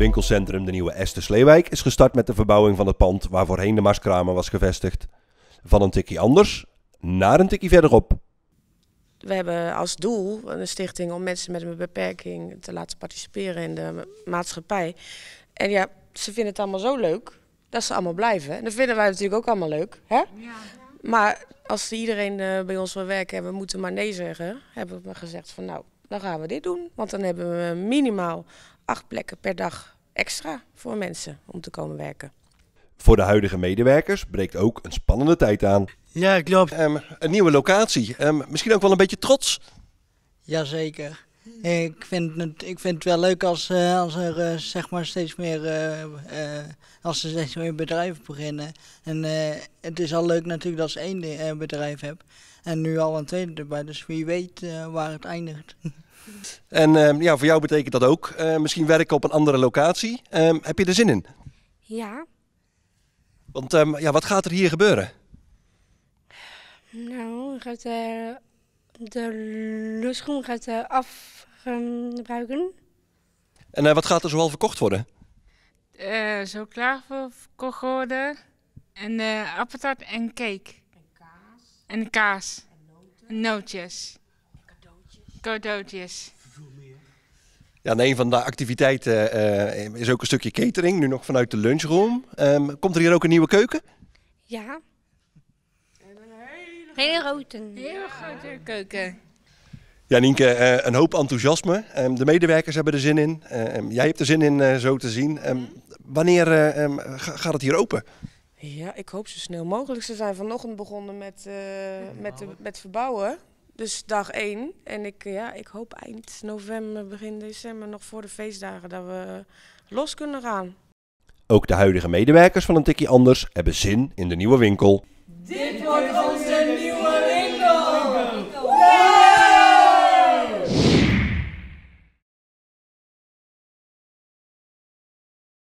winkelcentrum De Nieuwe Este Sleewijk is gestart met de verbouwing van het pand waar voorheen de Marskramer was gevestigd. Van een tikje anders naar een tikje verderop. We hebben als doel een stichting om mensen met een beperking te laten participeren in de maatschappij. En ja, ze vinden het allemaal zo leuk dat ze allemaal blijven. En dat vinden wij natuurlijk ook allemaal leuk. Hè? Ja. Maar als iedereen eh, bij ons wil werken we moeten maar nee zeggen, hebben we gezegd van nou, dan gaan we dit doen. Want dan hebben we minimaal acht plekken per dag extra voor mensen om te komen werken. Voor de huidige medewerkers breekt ook een spannende tijd aan. Ja, klopt. Um, ehm, een nieuwe locatie. Ehm, misschien ook wel een beetje trots. Jazeker. Ik vind, het, ik vind het wel leuk als, eh, als er eh, zeg maar steeds meer, eh, als er steeds meer bedrijven beginnen. En het is al leuk natuurlijk dat ze één bedrijf hebben. En nu al een tweede erbij, dus wie weet waar het eindigt. En ehm, ja, voor jou betekent dat ook misschien werken op een andere locatie. Ehm, heb je er zin in? Ja. Want ehm, ja, wat gaat er hier gebeuren? Nou, er gaat er de lusgroen gaat eh, afgebruiken. En eh, wat gaat er zoal verkocht worden? Uh, zo klaar verkocht worden. En uh, en cake. En kaas. En kaas. En nootjes. Cadeautjes. Cadeautjes. Ja, en een van de activiteiten is ook een stukje catering, nu nog vanuit de lunchroom. Ehm, komt er hier ook een nieuwe keuken? Ja, Heel grote. Heel grote keuken. Ja, Nienke, eh, een hoop enthousiasme. Ehm, de medewerkers hebben er zin in. Ehm, jij hebt er zin in, eh, zo te zien. Ehm, wanneer eh, gaat het hier open? Ja, ik hoop zo snel mogelijk. Ze zijn vanochtend begonnen met, met, de, met verbouwen. Dus dag één. En ik, ja, ik hoop eind november, begin december, nog voor de feestdagen, dat we los kunnen gaan. Ook de huidige medewerkers van een tikkie anders hebben zin in de nieuwe winkel. Dit